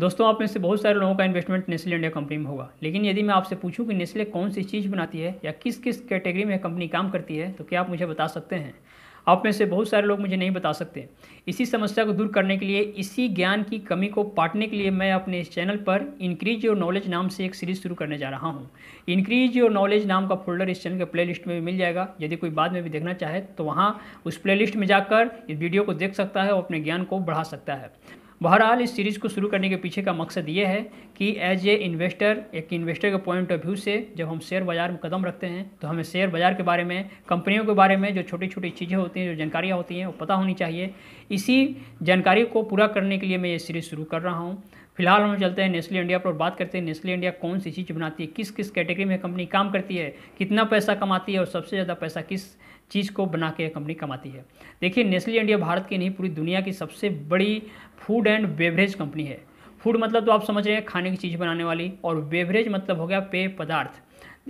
दोस्तों आप में से बहुत सारे लोगों का इन्वेस्टमेंट नेस्ले इंडिया कंपनी में होगा लेकिन यदि मैं आपसे पूछूं कि नेस्ले कौन सी चीज़ बनाती है या किस किस कैटेगरी में कंपनी काम करती है तो क्या आप मुझे बता सकते हैं आप में से बहुत सारे लोग मुझे नहीं बता सकते इसी समस्या को दूर करने के लिए इसी ज्ञान की कमी को पाटने के लिए मैं अपने इस चैनल पर इंक्रीज योर नॉलेज नाम से एक सीरीज शुरू करने जा रहा हूँ इंक्रीज योर नॉलेज नाम का फोल्डर इस चैनल के प्ले में भी मिल जाएगा यदि कोई बाद में भी देखना चाहे तो वहाँ उस प्ले में जाकर इस वीडियो को देख सकता है और अपने ज्ञान को बढ़ा सकता है बहरहाल इस सीरीज़ को शुरू करने के पीछे का मकसद ये है कि एज ए इन्वेस्टर एक इन्वेस्टर के पॉइंट ऑफ व्यू से जब हम शेयर बाज़ार में कदम रखते हैं तो हमें शेयर बाज़ार के बारे में कंपनियों के बारे में जो छोटी छोटी चीज़ें होती हैं जो जानकारियाँ होती हैं वो पता होनी चाहिए इसी जानकारी को पूरा करने के लिए मैं ये सीरीज़ शुरू कर रहा हूँ फिलहाल हम चलते हैं नेस्ले इंडिया पर बात करते हैं नेस्ले इंडिया कौन सी चीज़ बनाती है किस किस कैटेगरी में कंपनी काम करती है कितना पैसा कमाती है और सबसे ज़्यादा पैसा किस चीज़ को बना के कंपनी कमाती है देखिए नेस्ले इंडिया भारत की नहीं पूरी दुनिया की सबसे बड़ी फूड एंड बेवरेज कंपनी है फूड मतलब तो आप समझ रहे हैं खाने की चीज़ बनाने वाली और बेवरेज मतलब हो गया पेय पदार्थ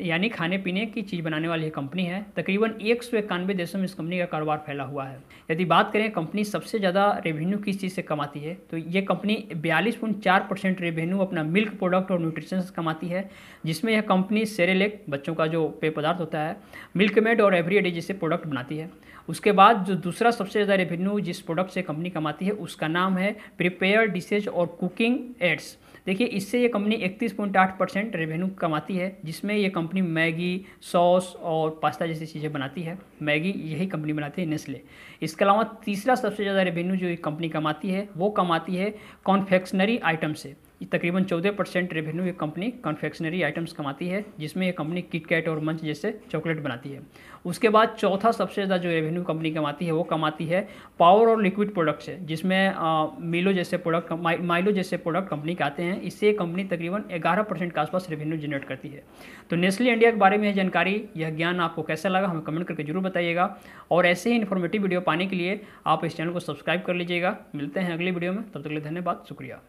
यानी खाने पीने की चीज़ बनाने वाली कंपनी है तकरीबन एक सौ इक्यानवे देशों में इस कंपनी का कारोबार फैला हुआ है यदि बात करें कंपनी सबसे ज़्यादा रेवेन्यू किस चीज़ से कमाती है तो ये कंपनी बयालीस पॉइंट चार परसेंट रेवेन्यू अपना मिल्क प्रोडक्ट और न्यूट्रिशन से कमाती है जिसमें यह कंपनी सेरेलेक बच्चों का जो पेय पदार्थ होता है मिल्क मेड और एवरी जैसे प्रोडक्ट बनाती है उसके बाद जो दूसरा सबसे ज़्यादा रेवेन्यू जिस प्रोडक्ट से कंपनी कमाती है उसका नाम है प्रिपेयर डिशेज और कुकिंग एड्स देखिए इससे ये कंपनी इकतीस पॉइंट आठ परसेंट रेवेन्यू कमाती है जिसमें ये कंपनी मैगी सॉस और पास्ता जैसी चीज़ें बनाती है मैगी यही कंपनी बनाती है नेस्ले इसके अलावा तीसरा सबसे ज़्यादा रेवेन्यू जो ये कंपनी कमाती है वो कमाती है कॉन्फेक्शनरी आइटम से तकरीबन 14 परसेंट रेवेन्यू ये कंपनी कन्फेक्शनरी आइटम्स कमाती है जिसमें ये कंपनी किटकैट और मंच जैसे चॉकलेट बनाती है उसके बाद चौथा सबसे ज़्यादा जो रेवेन्यू कंपनी कमाती है वो कमाती है पावर और लिक्विड प्रोडक्ट्स है जिसमें मिलो जैसे प्रोडक्ट माइलो जैसे प्रोडक्ट कंपनी के आते हैं इससे कंपनी तकरीबन ग्यारह परसेंट के आसपास रेवेन्यू जनरेट करती है तो नेस्ले इंडिया के बारे में यह जानकारी यह ज्ञान आपको कैसा लगा हमें कमेंट करके जरूर बताइएगा और ऐसे ही इन्फॉर्मेटिव वीडियो पाने के लिए आप इस चैनल को सब्सक्राइब कर लीजिएगा मिलते हैं अगली वीडियो में तब तक के लिए धन्यवाद शुक्रिया